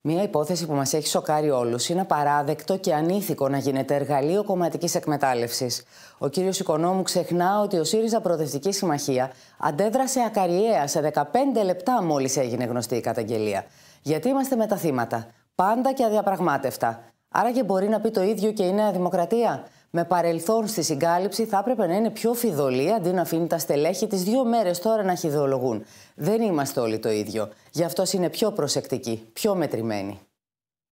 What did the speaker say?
Μία υπόθεση που μας έχει σοκάρει όλους είναι απαράδεκτο και ανήθικο να γίνεται εργαλείο κομματικής εκμετάλλευσης. Ο κύριος Οικονόμου ξεχνά ότι ο ΣΥΡΙΖΑ Προοδευτική Συμμαχία αντέδρασε ακαριέα σε 15 λεπτά μόλις έγινε γνωστή η καταγγελία. Γιατί είμαστε με τα θύματα. Πάντα και αδιαπραγμάτευτα. Άρα και μπορεί να πει το ίδιο και η Νέα Δημοκρατία με παρελθόν στη συγκάλυψη θα έπρεπε να είναι πιο φιδωλή αντί να αφήνει τα στελέχη τις δύο μέρες τώρα να χειδεολογούν. Δεν είμαστε όλοι το ίδιο. Γι' αυτό είναι πιο προσεκτικοί, πιο μετρημένοι.